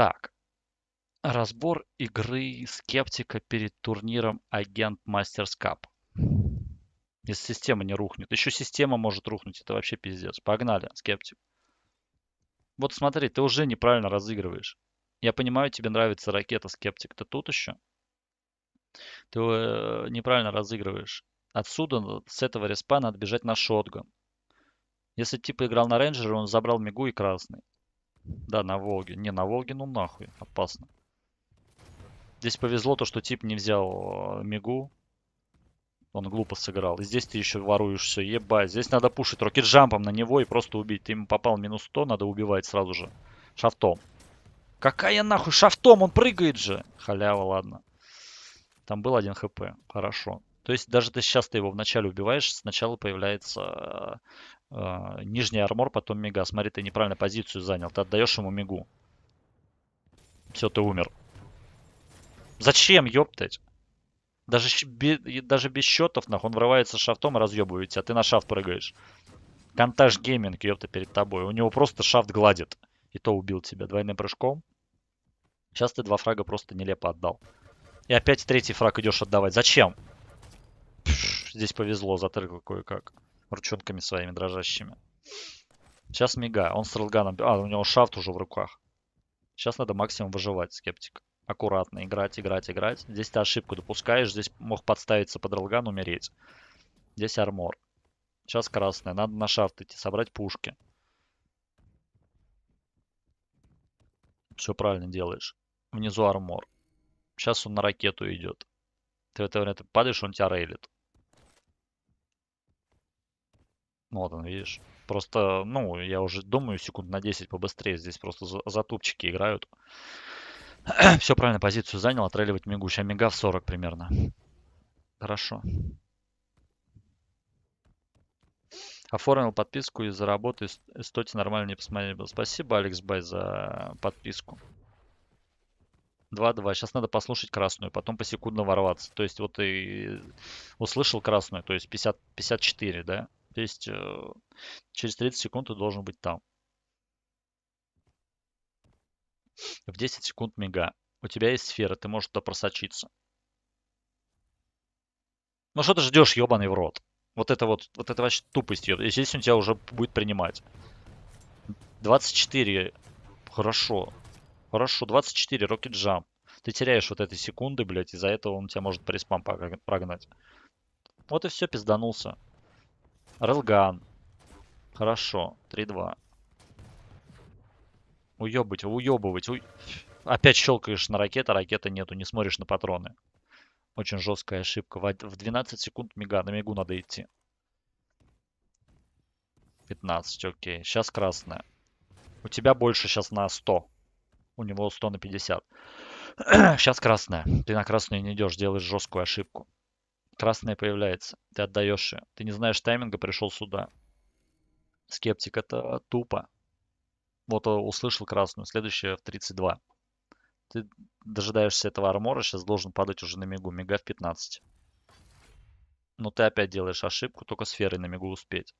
Так, разбор игры скептика перед турниром Агент Мастерс Кап. Если система не рухнет. Еще система может рухнуть. Это вообще пиздец. Погнали, скептик. Вот смотри, ты уже неправильно разыгрываешь. Я понимаю, тебе нравится ракета скептик. Ты тут еще? Ты э, неправильно разыгрываешь. Отсюда, э, с этого респа надо бежать на шотган. Если типа играл на рейнджере, он забрал мигу и красный. Да, на Волге. Не, на Волге ну нахуй. Опасно. Здесь повезло то, что тип не взял э, Мигу. Он глупо сыграл. И здесь ты еще воруешься. Ебать. Здесь надо пушить рокетджампом на него и просто убить. Ты ему попал минус 100, надо убивать сразу же. Шафтом. Какая нахуй? Шафтом он прыгает же. Халява, ладно. Там был один хп. Хорошо. То есть даже ты сейчас ты его вначале убиваешь, сначала появляется э, а, нижний армор, потом мига. Смотри, ты неправильно позицию занял. Ты отдаешь ему мигу. Все, ты умер. Зачем, ёптать? Даже, даже без счетов, нах, он врывается шафтом и разъебывает тебя. А ты на шафт прыгаешь. Контаж гейминг, ёпта, перед тобой. У него просто шафт гладит. И то убил тебя двойным прыжком. Сейчас ты два фрага просто нелепо отдал. И опять третий фраг идешь отдавать. Зачем? здесь повезло, затрыгал кое-как ручонками своими дрожащими. Сейчас мига. Он с релганом... А, у него шафт уже в руках. Сейчас надо максимум выживать, скептик. Аккуратно играть, играть, играть. Здесь ты ошибку допускаешь. Здесь мог подставиться под релган, умереть. Здесь армор. Сейчас красная. Надо на шафт идти, собрать пушки. Все правильно делаешь. Внизу армор. Сейчас он на ракету идет. Ты в это время ты падаешь, он тебя рейлит. Вот он, видишь. Просто, ну, я уже думаю, секунд на 10 побыстрее. Здесь просто затупчики играют. Все правильно, позицию занял. Отреливать мигу. Сейчас мига в 40 примерно. Хорошо. Оформил подписку и заработаю. Стойте нормально не посмотрели был. Спасибо, Алекс Бай, за подписку. 2-2. Сейчас надо послушать красную, потом посекундно ворваться. То есть вот и услышал красную, то есть 50, 54, да? То есть э, через 30 секунд ты должен быть там. В 10 секунд мига. У тебя есть сфера, ты можешь туда просочиться. Ну что ты ждешь, ебаный в рот? Вот это вот, вот это вообще тупость, ебаный. Здесь он тебя уже будет принимать. 24. Хорошо. Хорошо, 24, Rocket Jump. Ты теряешь вот этой секунды, блядь, из-за этого он тебя может по респам прогнать. Вот и все, пизданулся. Разган. Хорошо. 3-2. Уебывать, уебывать. У... Опять щелкаешь на ракета, ракета нету, не смотришь на патроны. Очень жесткая ошибка. В 12 секунд мига, на мигу надо идти. 15, окей. Сейчас красная. У тебя больше сейчас на 100. У него 100 на 50. сейчас красная. Ты на красную не идешь, делаешь жесткую ошибку. Красная появляется. Ты отдаешь ее. Ты не знаешь тайминга, пришел сюда. Скептик это тупо. Вот э, услышал красную. следующая в 32. Ты дожидаешься этого армора. Сейчас должен падать уже на мигу. Мига в 15. Но ты опять делаешь ошибку. Только сферой на мигу успеть.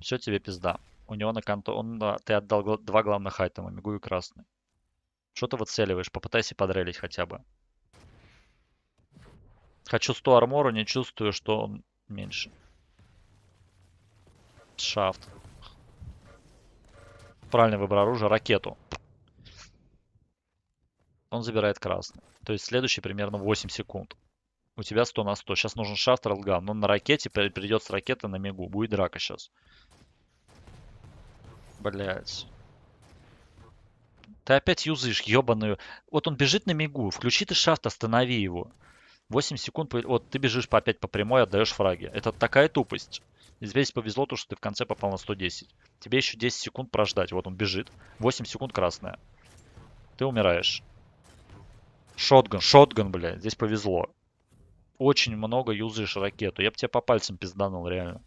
Все, тебе пизда. У него на конто... Он, да, ты отдал два главных айтема. Мигу и красный. Что ты выцеливаешь? Попытайся подрелить хотя бы. Хочу 100 армора, не чувствую, что он меньше. Шафт. Правильный выбор оружия. Ракету. Он забирает красный. То есть следующий примерно 8 секунд. У тебя 100 на 100. Сейчас нужен шафт Ралган. Но на ракете придет с ракеты на мигу. Будет драка сейчас. Блять. Ты опять юзаешь, ебаную. Вот он бежит на мигу. Включи ты шафт, останови его. 8 секунд, вот ты бежишь по, опять по прямой, отдаешь фраги. Это такая тупость. здесь повезло то, что ты в конце попал на 110. Тебе еще 10 секунд прождать. Вот он бежит. 8 секунд красная. Ты умираешь. Шотган, шотган, блядь. Здесь повезло. Очень много юзаешь ракету. Я бы тебя по пальцам пизданул, реально.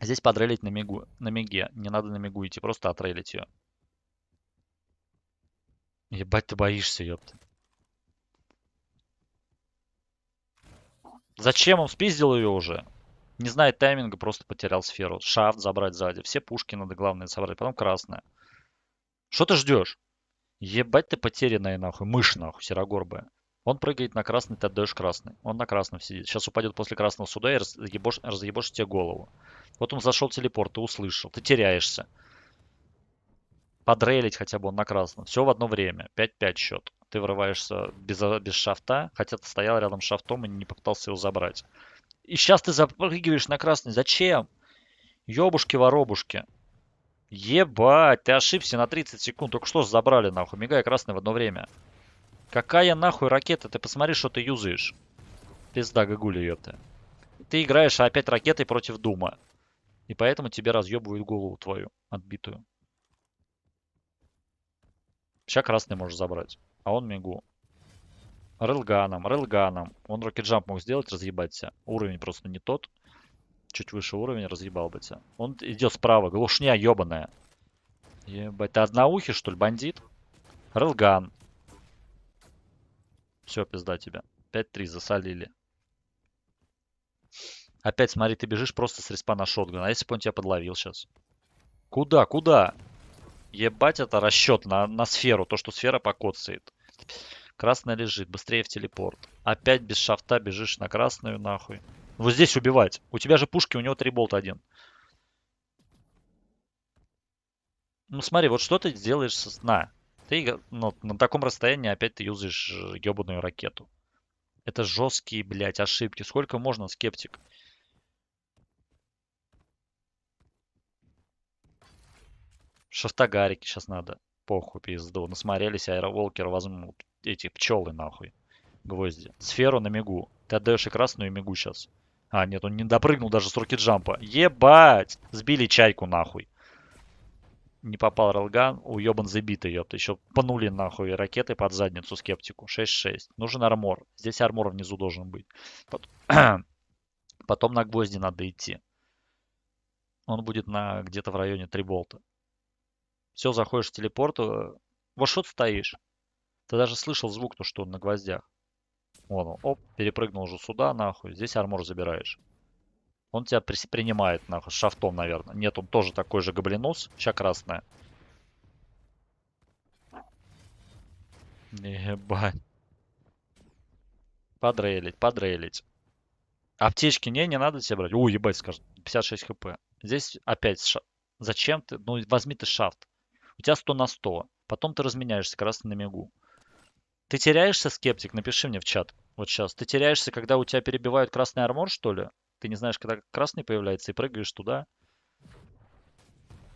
Здесь подрелить на, мигу, на миге. Не надо на мигу идти, просто отрелить ее. Ебать, ты боишься, ёпта. Зачем он спиздил ее уже? Не знает тайминга, просто потерял сферу. Шафт забрать сзади. Все пушки надо, главное, собрать. Потом красная. Что ты ждешь? Ебать ты потерянная, нахуй. Мышь, нахуй, серогорбая. Он прыгает на красный, ты отдаешь красный. Он на красном сидит. Сейчас упадет после красного суда и разъебошь, разъебошь тебе голову. Вот он зашел телепорт, ты услышал. Ты теряешься. Подрелить хотя бы он на красном. Все в одно время. 5-5 счет ты врываешься без, без шафта, хотя ты стоял рядом с шафтом и не попытался его забрать. И сейчас ты запрыгиваешь на красный. Зачем? Ёбушки-воробушки. Ебать, ты ошибся на 30 секунд. Только что забрали, нахуй. Мигай красный в одно время. Какая нахуй ракета? Ты посмотри, что ты юзаешь. Пизда гагуля, ёпта. Ты играешь опять ракетой против Дума. И поэтому тебе разъебывают голову твою отбитую. Сейчас красный может забрать. А он мигу. Релганом, релганом. Он рокетджамп мог сделать, разъебать себя. Уровень просто не тот. Чуть выше уровень, разъебал бы тебя. Он идет справа, глушня ебаная. Ебать, ты одноухий, что ли, бандит? Релган. Все, пизда тебя. 5-3, засолили. Опять, смотри, ты бежишь просто с респа на шотган. А если бы он тебя подловил сейчас? Куда, куда? Ебать, это расчет на, на сферу, то, что сфера покоцает. Красная лежит, быстрее в телепорт. Опять без шафта бежишь на красную, нахуй. Вот здесь убивать. У тебя же пушки, у него три болта один. Ну смотри, вот что ты делаешь со сна. Ты ну, на таком расстоянии опять ты юзаешь ебаную э, ракету. Это жесткие, блядь, ошибки. Сколько можно, скептик? Шафтагарики сейчас надо. Похуй пизду. Насмотрелись, аэроволкер возьмут. Эти пчелы нахуй. Гвозди. Сферу на мигу. Ты отдаешь и красную, и мигу сейчас. А, нет, он не допрыгнул даже с руки джампа. Ебать! Сбили чайку нахуй. Не попал релган, уебан забитый, ёпта. Еще пнули нахуй ракеты под задницу скептику. 6-6. Нужен армор. Здесь армор внизу должен быть. Потом, Потом на гвозди надо идти. Он будет на где-то в районе 3 болта. Все, заходишь в телепорт, э, во что ты стоишь? Ты даже слышал звук, то что он на гвоздях. Вон он, оп, перепрыгнул уже сюда, нахуй. Здесь армор забираешь. Он тебя при принимает, нахуй, с шафтом, наверное. Нет, он тоже такой же гоблинус. Сейчас красная. Ебать. Подрейлить, подрейлить. Аптечки не, не надо тебе брать. О, ебать, скажет. 56 хп. Здесь опять ша... Зачем ты? Ну, возьми ты шафт тебя 100 на 100. Потом ты разменяешься как раз на мигу. Ты теряешься, скептик? Напиши мне в чат. Вот сейчас. Ты теряешься, когда у тебя перебивают красный армор, что ли? Ты не знаешь, когда красный появляется, и прыгаешь туда.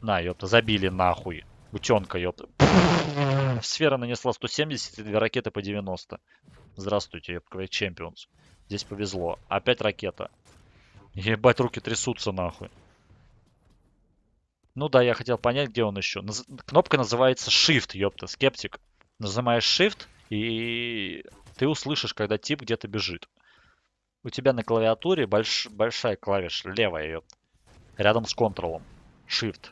На, ёпта, забили нахуй. Утенка, ёпта. Сфера нанесла 170 и две ракеты по 90. Здравствуйте, ёпта, чемпионс. Здесь повезло. Опять ракета. Ебать, руки трясутся нахуй. Ну да, я хотел понять, где он еще. Наз... Кнопка называется Shift, ёпта, скептик. Нажимаешь Shift, и ты услышишь, когда тип где-то бежит. У тебя на клавиатуре больш... большая клавиша, левая, ёпта. Рядом с контролом. Shift.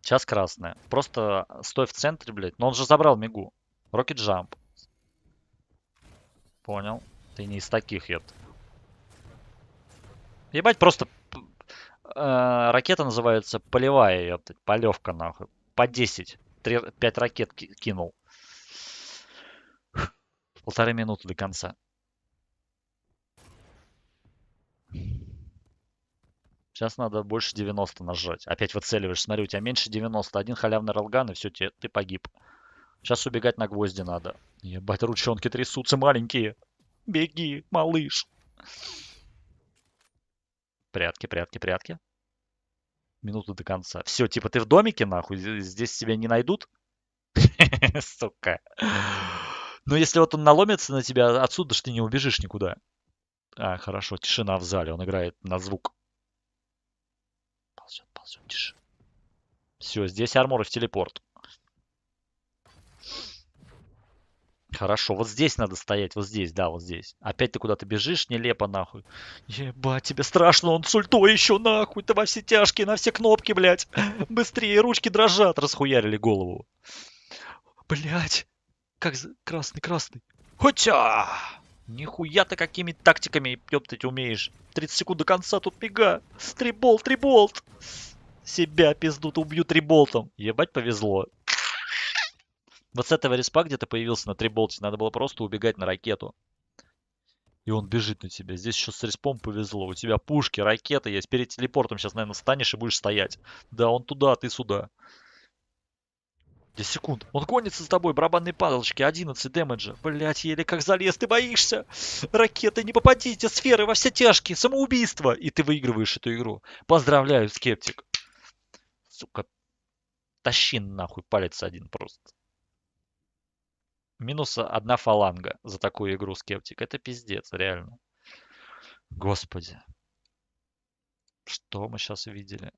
Сейчас красная. Просто стой в центре, блядь. Но он же забрал мигу. Rocket Jump. Понял. Ты не из таких, ёпта. Ебать, просто э, ракета называется полевая, ее, полевка нахуй. По 10. 3, 5 ракет кинул. Полторы минуты до конца. Сейчас надо больше 90 нажать. Опять выцеливаешь. Смотри, у тебя меньше 90. Один халявный ралган и все, тебе, ты погиб. Сейчас убегать на гвозди надо. Ебать, ручонки трясутся маленькие. Беги, малыш. Прятки, прятки, прятки. Минуту до конца. Все, типа ты в домике, нахуй, здесь тебя не найдут. Сука. Ну, если вот он наломится на тебя, отсюда что ты не убежишь никуда. А, хорошо, тишина в зале. Он играет на звук. Ползет, ползет, тише. Все, здесь арморы в телепорт. Хорошо, вот здесь надо стоять, вот здесь, да, вот здесь. Опять ты куда-то бежишь, нелепо нахуй. Ебать, тебе страшно, он с ультой еще нахуй, ты во все тяжкие, на все кнопки, блядь. Быстрее, ручки дрожат, расхуярили голову. Блядь, как красный, красный. Хотя, нихуя ты какими тактиками, ёптать, умеешь. 30 секунд до конца, тут мига. Триболт, триболт. Себя пиздут, убью триболтом. Ебать повезло. Вот с этого респа где-то появился на триболте. Надо было просто убегать на ракету. И он бежит на тебя. Здесь еще с респом повезло. У тебя пушки, ракеты есть. Перед телепортом сейчас, наверное, встанешь и будешь стоять. Да, он туда, ты сюда. 10 секунд. Он гонится с тобой. Барабанные падалочки. 11 дэмэджа. Блять, еле как залез. Ты боишься. Ракеты, не попадите. Сферы во все тяжкие. Самоубийство. И ты выигрываешь эту игру. Поздравляю, скептик. Сука. Тащи нахуй палец один просто минуса одна фаланга за такую игру скептик. Это пиздец, реально. Господи. Что мы сейчас видели?